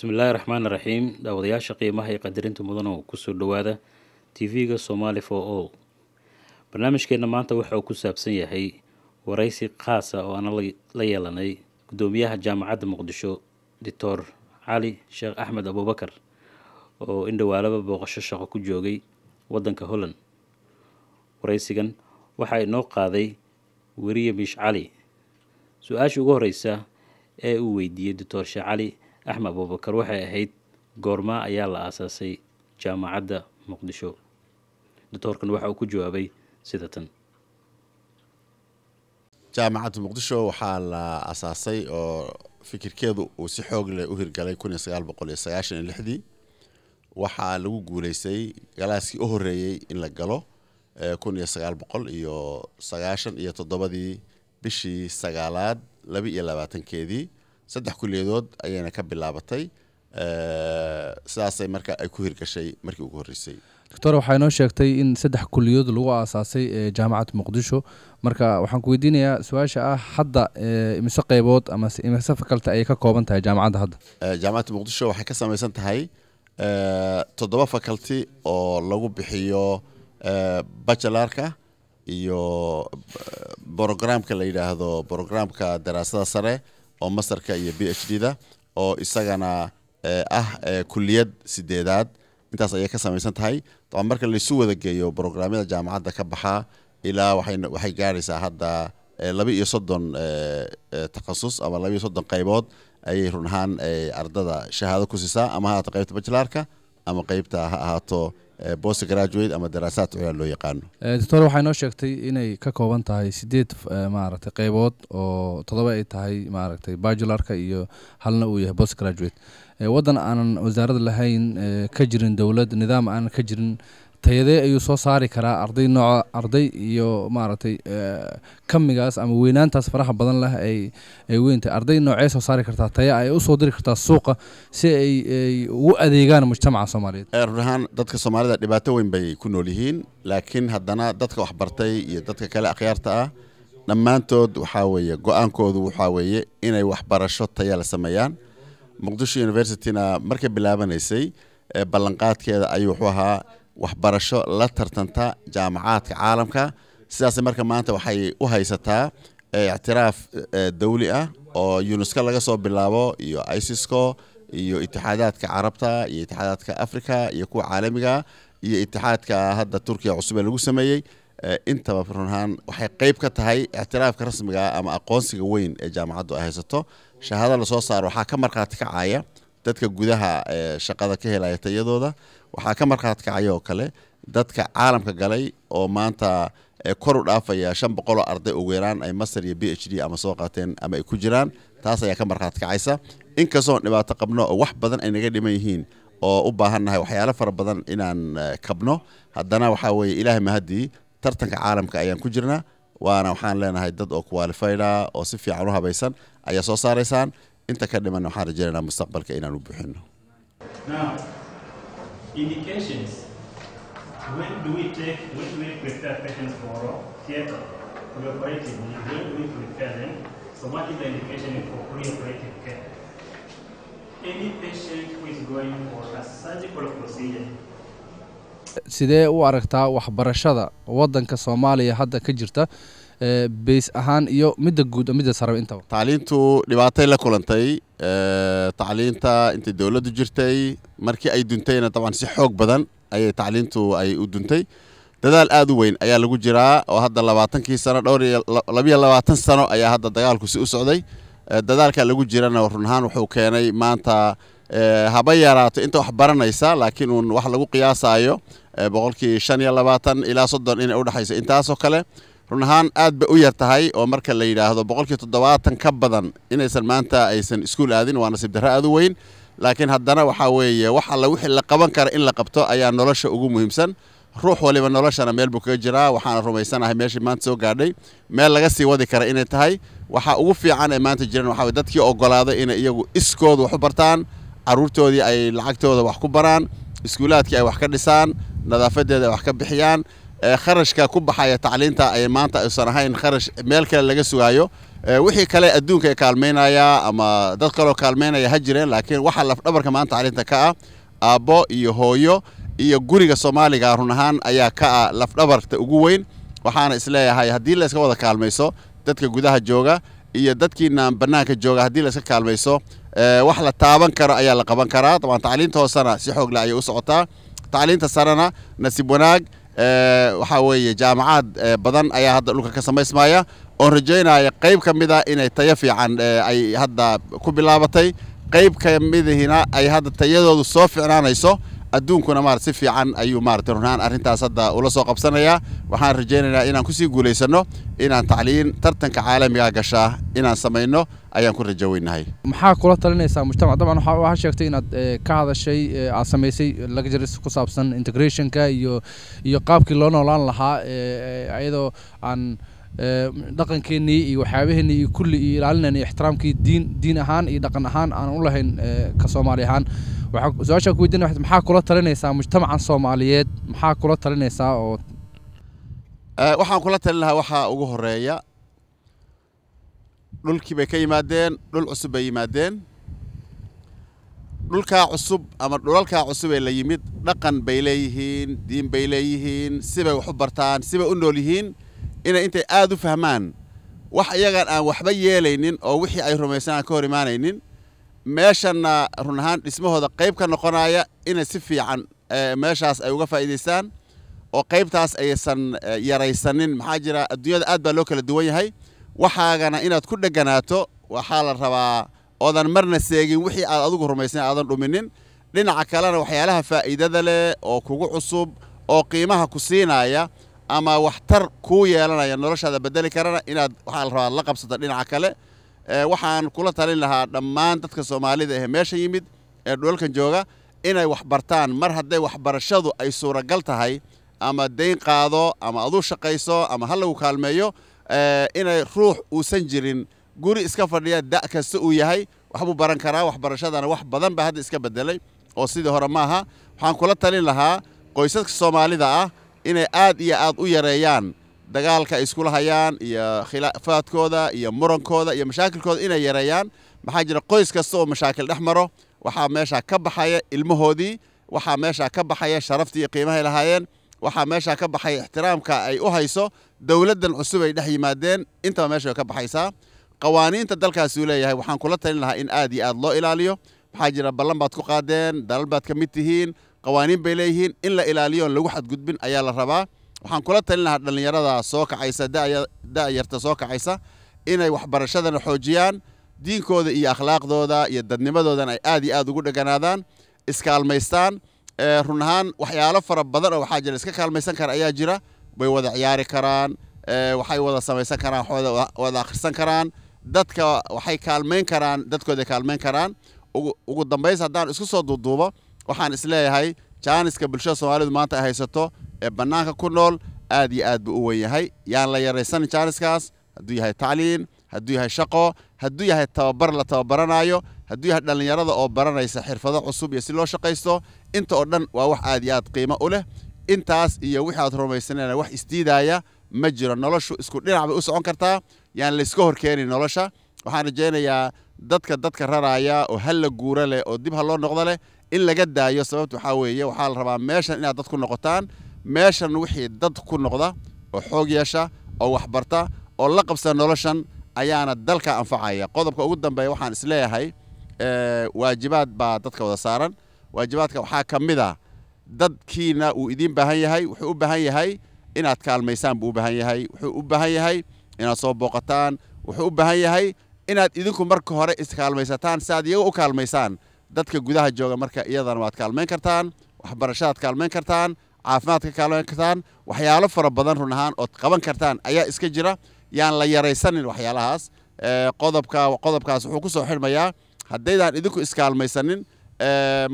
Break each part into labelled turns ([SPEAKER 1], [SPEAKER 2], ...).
[SPEAKER 1] bismillaahi raxmaan raxiim daawadayaasha qiimaha iyo qadarinta mudanow kusoo dhawaada tv-ga somali for all barnaamijkeenna maanta waxauu ku saabsan yahay waraysi khaasa ah oo aana la yeelanay guddoomiyaha jaamacadda muqdisho doctor cali sheekh axmed abubakar oo indhowaalaba booqasho shaqo ku joogay waddanka holland waraysigan waxaa inoo qaaday weriye miish cali su-aasha ugu horeysa ee uu weydiiyey doctor sheekh cali axmed abuubakar waxay ahayd goormaa ayaa la aasaasay
[SPEAKER 2] jaamacadda muqdisho doctoorkan waxa uu ku jawaabay sida tan jaamacadda muqdisho waxaa la aasaasay oo fikirkeedu uu si xoog leh u hirgalay dii waxaa lagu guulaystay galaaskii u horeeyey in la galo iyo sagaal boqol iyo sagaashan iyo toddobadii bishii sagaalaad laba iyo labaatankeedii saddex kulliyadood ayayna ka bilaabatay eh, sidaasay marka ay ku hirgashay markii ugu horreysay
[SPEAKER 1] doctor waxaa inoo sheegtay in saddex kulliyadood lagu aasaasay ee eh, muqdisho marka waxaan ku weydiinayaa su-aasha ah hadda eh, imise qeybood ama imise fakalti ayay ka kooban tahay jaamacadda hadda
[SPEAKER 2] jaamacadda muqdisho waxay ka samaysan tahay toddoba fakalti oo lagu bixiyo bachelarka iyo brogramka la yidhaahdo brogramka daraasada sare oo masterka iyo b h d-da oo isagana eh, ah eh, kuliyad sideedaad intaas ayay ka samaysan tahay marka laysu wada geeyo brograamyada jaamacadda ka baxaa ilaa waxay gaaraysaa hadda eh, laba iyo soddon takhasus ama laba iyo soddon qaybood ayay run ahaan ardada shahaado ku siisaa ama ha ahaato qaybta bajlaarka ama qaybta ha ahaato bost graduate ama daraasaad culaa loo yaqaano
[SPEAKER 1] doctor waxay noo sheegtay inay ka kooban tahay sideed maaragtay qeybood oo todoba ay tahay maaragtay bajularka iyo halna uu yahay bost graduate waddan aanan wasaaradda lahayn ka jirin dowlad nidaam aanan ka jirin tayadee ayuu soo saari karaa arday nooca arday iyo maaragtay eh, kamigaas ama weynaantaas faraha badan leh ay ay weyntahay arday noocee soo saari kartaa taya ay u diri kartaa suuqa si ay ay ugu adeegaan mujtamaca soomaaliyeed
[SPEAKER 2] run eh, ahaan dadka soomaalida dhibaato weyn bay ku nool yihiin laakiin haddana dadka waxbartay iyo dadka kale akhyaarta ah dhammaantood waxaa weeye go-aankoodu waxaa weeye inay waxbarasho taya la sameeyaan muqdisho universityna markay bilaabanaysay eh, ballanqaadkeeda ayuu wuxuu ahaa waxbarasho la tartanta jaamacaadka caalamka sidaas marka maanta waxay u haysataa eh, ictiraaf eh, dawli ah oo uneska laga soo bilaabo iyo isisco iyo itixaadaadka carabta iyo itixaadaadka africa iyo kuwa caalamiga ah, iyo itixaadka hadda turkiya cusub ee lagu sameeyey eh, intaba runahaan waxay qeyb ka tahay ictiraafka rasmiga ah ama aqoonsiga weyn ee jaamacaddu ay haysato shahaado lasoo saaro waxaa ka markhaati kacaya dadka gudaha ee shaqada ka helaya tayadooda waxaa ka markhaatkacay oo kale dadka caalamka galay oo maanta kor u dhaafaya shan boqoloo arday ugu yaraan ay master iyo b h d ama soo qaateen ama ay ku jiraan taas ayaa ka markaad kacaysa inkastoon dhibaato qabno oo wax badan ay naga dhiman yihiin oo u baahannahay waxyaalo fara badan inaan kabno haddana waxaa weeye ilaahay mahaddii tartanka caalamka ayaan ku jirnaa waana waxaan leenahay dad oo qualifyda ah, oo si fiican u habaysan ayaa soo saaraysaan inta ka dhiman waxaan rajaynanaa mustaqbalka inaan u buxino
[SPEAKER 1] sidee u aragtaa waxbarashada waddanka soomaaliya hadda ka jirta bays ahaan iyo midda guud midda saraba intaba
[SPEAKER 2] tacliintu dhibaatay la kulantay tacliinta intay dowladdu jirtay markii ay duntayna dabcan si xoog badan ayay tacliintu ay u duntay dadaal aad u weyn ayaa lagu jiraa oo hadda labaatankii sano dhowr iyo labiyo labaatan sano ayaa hadda dagaalku si u socday dadaalka lagu jirana run ahaan wuxuu keenay maanta haba yaraato inta wax baranaysa laakiin uun wax lagu qiyaasaayo boqolkii shan iyo labaatan ilaa soddon inay udhexayso intaasoo kale run ahaan aad bay u yar tahay oo marka la yidhaahdo boqolkiiba toddobaatan ka badan inaysan maanta aysan iskuul aadin waa nasiib darro aad u weyn laakiin haddana waxaa weeye wax alla wixii la qaban kara in la qabto ayaa nolosha ugu muhiimsan ruux waliba noloshana meel buu kaga jiraa waxaana rumaysanahay meeshii maanta soo gaadhay meel laga sii wadi kara inay tahay waxaa ugu fiican ay maanta jireen waxaa dadkii ogolaaday inay iyagu iskooda wax u bartaan caruurtoodii ay lacagtooda wax ku baraan iskuulaadkii ay wax ka dhisaan nadaafadeeda ay wax ka bixiyaan kharashka ku baxaya tacliinta ay maanta aysan ahayn kharash meel kale laga sugaayo wixii kale adduunka kaalmaynaya ama dad kaloo kaalmaynaya ha jireen laakiin waxaa lafdhabarka maanta tacliinta ka ah aabbo iyo hooyo iyo guriga soomaaliga ah run ahaan ayaa ka ah lafdhabarta ugu weyn waxaana isleeyahay haddii la wada kaalmayso dadka gudaha jooga iyo dadkiina bannaanka jooga haddii la kaalmayso wax la taaban karo ayaa la qaban karaa dabaan tacliinta hoosena si xoogle ayay u socotaa tacliinta sarena nasiib wanaag Eh, waxaa weeye jaamacaad eh, badan ayaa hadda dhulka ka samaysmaya oon rajaynaya qayb ka mid ah inay tayo fiican eh, ay hadda ku bilaabatay qayb ka midihina ay hadda tayadoodu soo fiicnaanayso adduunkuna marat si fiican ayuu maarata runhaan arrintaas hadda ula soo qabsanayaa waxaan rajaynaynaa inaan ku sii guulaysanno inaan tacliin tartanka caalamiga ah gashaa inaan samayno ayaan ku rajaweynahay
[SPEAKER 1] maxaa kula talinaysaa mujtamac dabcan waxaa sheegtay inaad eh, ka hadashay eh, aad samaysay laga jaris ku saabsan integrationka iyo iyo qaabkii loo noolaan lahaa iyadoo eh, aan dhaqankeenii iyo waxyaabaheenii iyo kulli iyo ilaalinayna ixtiraamkii diin diin ahaan iyo dhaqan ahaan aanan u lahayn ka soomaali ahaan waxaan su-aashaan ku weydiinaya maxaa kula talinaysaa mujtamacan soomaaliyeed maxaa kula talinaysaa oo
[SPEAKER 2] waxaan kula talin lahaa waxaa ugu horeeya dhulkii bay ka yimaadeen dhul cusub bay yimaadeen dhulkaa cusub ama dhulalkaa cusubee la yimid dhaqan bay leeyihiin diin bay leeyihiin sibay wax u bartaan sibay u nool yihiin inay intay aada u fahmaan wax iyagan aan waxba yeelaynin oo wixii ay rumaysanaan ka hor imaanaynin meeshanna run ahaan dhismahooda qayb ka noqonaya inay si fiican eh, meeshaas ay uga faa'iidaystaan oo qaybtaas aysan eh, yaraysanin maxaa jira adduunyada aad baa loo kala duwan yahay waxaagana inaad ku dheganaato waxaa la rabaa oodan marna seegin wixii aad adigu rumaysan aadan dhuminin dhinaca kalena waxyaalaha faa'iidada leh oo kugu cusub oo qiimaha ku siinaya ama waxtar kuu yeelanaya noloshaada bedeli karana inaad waxaa la rabaa la qabsato dhinaca kale waxaan kula talin lahaa dhammaan dadka soomaalida ehe meesha yimid ee dhulalkan jooga inay wax bartaan mar hadday waxbarashadu ay suuragal tahay ama dayn qaado ama aduu shaqayso ama ha lagu kaalmeeyo inay ruux uusan jirin guri iska fadhiya da' kasta uu yahay waxbuu baran karaa waxbarashadana wax badan baa hadda iska bedelay oo sidii hore maaha waxaan kula talin lahaa qoysaska soomaalida ah inay aad iyo aad u yareeyaan dagaalka ay iskula hayaan iyo khilaafaadkooda iyo murankooda iyo mashaakilkooda inay yareeyaan maxaa jira qoys kasta oo mashaakil dhex maro waxaa meeshaa ka baxaya ilmahoodii waxaa meeshaa ka baxaya sharaftii iyo qiimahay lahaayeen waxaa meeshaa ka baxaya ixtiraamka ay u hayso dowladdan cusub ay dhex yimaadeen intaba meesha ka baxaysaa qawaaniinta dalkaasuu leeyahay waxaan kula talin lahaa in aad iyo aad loo ilaaliyo maxaa jira ballan baad ku qaadeen dalal baad ka mid tihiin qawaaniin bay leeyihiin in la ilaaliyo lagu xadgudbin ayaa la rabaa waxaan kula talin lahaa dhallinyarada soo kacaysa da'yarta soo kacaysa inay waxbarashadana xoojiyaan diinkooda iyo akhlaaqdooda iyo dadnimadoodana ay aad iyo aad ugu dheganaadaan iskaalmaystaan run ahaan waxyaalo fara badan oo waxaa jira iska kaalmaysan kara ayaa jira way wada ciyaari karaan waxay wada samaysan karaan wada akhrisan karaan dadka waxay kaalmayn karaan dadkooday kaalmayn karaan ugu dambays haddaan isku soo duuduubo waxaan is leeyahay jaaniska bulshada soomaalidu maanta ay haysato ee bannaanka ku nool aad iyo aad buu u weyn yahay yaan la yaraysanin jaaniskaas hadduu yahay tacliin hadduu yahay shaqo hadduu yahay tababar la tababaranaayo hadduu yahay dhallinyarada oo baranaysa xirfado cusub iyo si loo shaqaysto inta oo dhan waa wax aad iyo aad qiimo u leh intaas iyo wixii aad rumaysanayna wax isdiidaaya ma jiro noloshu isku dhinac bay u socon kartaa yaan layska hor keenin nolosha waxaan rajaynayaa dadka dadka raraaya oo halla guura leh oo dib ha loo noqdo leh in laga daayo sababta waxaa weeye waxaa la rabaa meeshan inaad dad ku noqotaan meeshan wixii dad ku noqda oo xoog yeesha oo waxbarta oo la qabsa noloshan ayaana dalka anfacaya qodobka ugu dambeeya waxaan isleeyahay waajibaad baa dadka wada saaran waajibaadka waxaa ka mid a ah, dadkiina uu idiin baahan yahay wuxuu u baahan yahay inaad kaalmaysaan buu u baahan yahay wuxuu u baahan yahay inaad soo booqataan wuxuu u baahan yahay inaad idinku marka hore iskaalmaysataan si aad iyaga u kaalmaysaan dadka gudaha jooga marka iyadana waad kaalmayn kartaan waxbarashadaad kaalmayn kartaan caafimaadka kaalmayn kartaan waxyaalo fara badan run ahaan ood qaban kartaan ayaa iska jira yaan la yaraysanin waxyaalahaas qodobka qodobkaas wuxuu ku soo xidhmayaa haddaydaan idinku iskaalmaysanin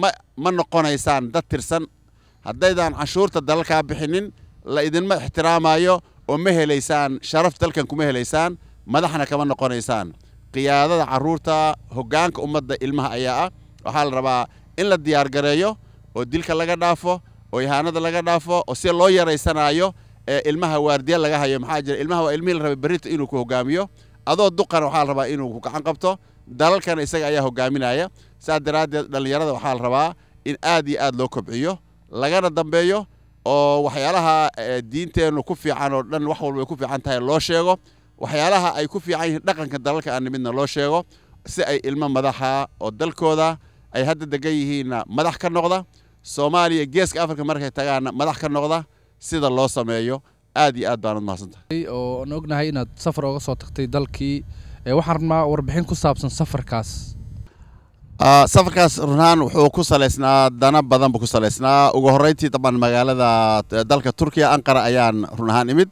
[SPEAKER 2] ma ma noqonaysaan dad tirsan haddaydaan canshuurta dalalkaa bixinin la idinma ixtiraamayo oo ma helaysaan sharaf dalkan kuma helaysaan madaxna kama noqonaysaan qiyaadada caruurta hoggaanka ummadda ilmaha ayaa ah waxaa la rabaa in la diyaargareeyo oo dilka laga dhaafo oo ihaanada laga dhaafo oo si loo yaraysanaayo ilmaha waardiya laga hayo maxaa jira ilmaha waa ilmihii la rabay berrita inuu ku hoggaamiyo adoo duqana waxaa la rabaa inuu ku gacan qabto dalalkana isaga ayaa hogaaminaya saas daraaddeed dhallinyarada waxaa la rabaa in aad iyo aad loo kobciyo lagana dambeeyo oo waxyaalaha diinteennu ku fiican oo dhan wax walba ay ku fiican tahay loo sheego waxyaalaha ay ku fiican yihiin dhaqanka dalalka aanna nimidna loo sheego si ay ilmo madaxa oo dalkooda ay hadda degan yihiinna madax ka noqda soomaaliya geeska afrika markay tagaanna madax ka noqda sida loo sameeyo aad iyo aad baanad mahadsantahay oo
[SPEAKER 1] aan ognahay inaad safar oga soo tagtay dalkii waxaan ma warbixin ku saabsan safarkaas
[SPEAKER 2] ah, safarkaas run wuxuu ku salaysnaa dana badan buu ku salaysnaa ugu horreyntii dabcan magaalada dalka turkiya anqara ayaan run ahaan imid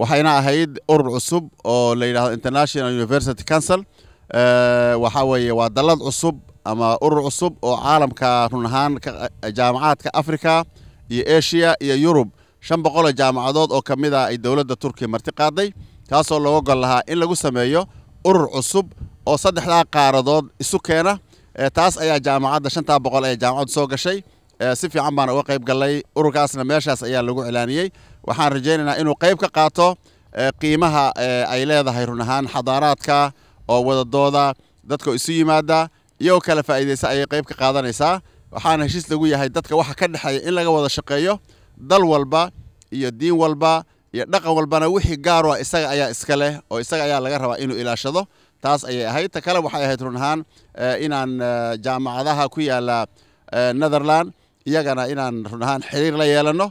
[SPEAKER 2] waxayna ahayd urur cusub oo la yidhahdo international university council Eh, waxaa weeye waa dallad cusub ama urur cusub oo caalamka run ahaan eh, jaamacaadka afrika iyo asiya iyo yurub shan boqoloo jaamacadood oo ka mid ah ay dowladda turkiya marti qaaday kaasoo looga gol lahaa in lagu sameeyo urur cusub oo saddexdaa qaaradood isu keena eh, taas ayaa jaamacadda shantaa boqol ee jaamacad soo gashay si fiican baana uga qayb gallay ururkaasna meeshaas ayaa lagu cilaaniyey waxaan rajeynaynaa inuu qayb ka qaato qiimaha ay leedahay run ahaan xadaaraadka oo wadadooda dadka isu yimaada iyagoo kala faa'idaysa ayay qayb ka qaadanaysaa waxaana heshiis lagu yahay dadka waxa ka dhexeeya in laga wada shaqeeyo dal walba iyo diin walba iyo dhaqan walbana wixii gaaru a ah isaga ayaa iska leh oo isaga ayaa laga rabaa inuu ilaashado taas ayay ahayd ta kale waxay ahayd run ahaan eh, inaan eh, jaamacadaha ku yaala eh, netherland iyagana inaan run ahaan xiriir la yeelano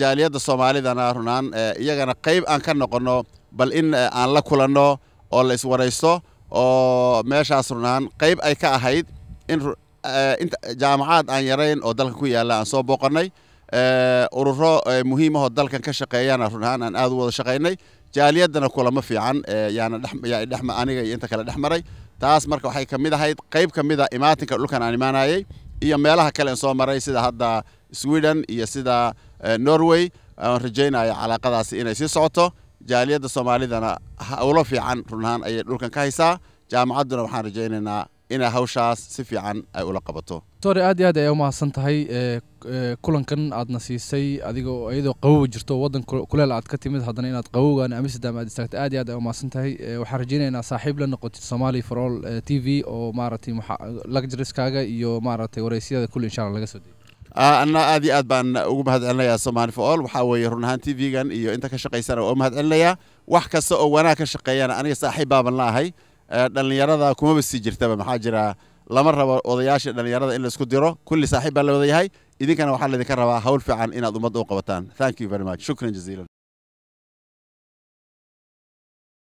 [SPEAKER 2] jaaliyadda soomaalidana run ahaan iyagana qayb aan ka noqonno bal in aan la kulanno oo la iswaraysto oo meeshaas runaan qayb ay ka ahayd in eh, jaamacaad aan yarayn oo dalkan ku yaalla aan soo booqanay eh, ururo eh, muhiimahoo dalkan ka shaqeeyana runaan aan aada u wada shaqaynay jaaliyaddana kulama fiican yaana iyo inta kale dhex maray taas marka waxay ka mid ahayd qayb ka mid a imaatinka dhulkan aan imaanayay iyo meelaha kale aan soo maray sida hadda sweden iyo sida norway aan rajaynaya calaaqadaasi inay sii socoto jaaliyadda soomaalidana hawlo fiican runahaan ayay dhulkan ka haysaa jaamacadduna waxaan rajaynaynaa inay hawshaas si fiican ay ula qabato
[SPEAKER 1] tore aad iyo aad ay umahadsan tahay eh, eh, kulankan aadna siisay adigoo iyadoo qawowa jirto waddan kuleel aad ka timid haddana inaad qawogan amsterdam aad istaagtay aad iyo aad ay umahadsan tahay eh, waxaan rajeynaynaa saaxiib la noqotid somaali for all t v oo maaragtay lagjariskaaga iyo maaragtay wareysiyada kulle insha laga soo degay
[SPEAKER 2] Ah, anna aad iyo aad baan ugu mahadcelinayaa somali for all waxaa weeye run ahaan t v iyo inta ka shaqaysana waa u mahadcelinayaa wax kasta oo wanaag ka shaqeeyana aniga saaxiib baaban la ahay eh, dhallinyarada kumaba sii jirtaba maxaa jira lama rabo odayaasha dhallinyarada in laisku diro kulli saaxiib baa la wada yahay idinkana waxaa laydinka rabaa hawl fiican inaad ummadda u qabataan thank you very much shukran jaziilan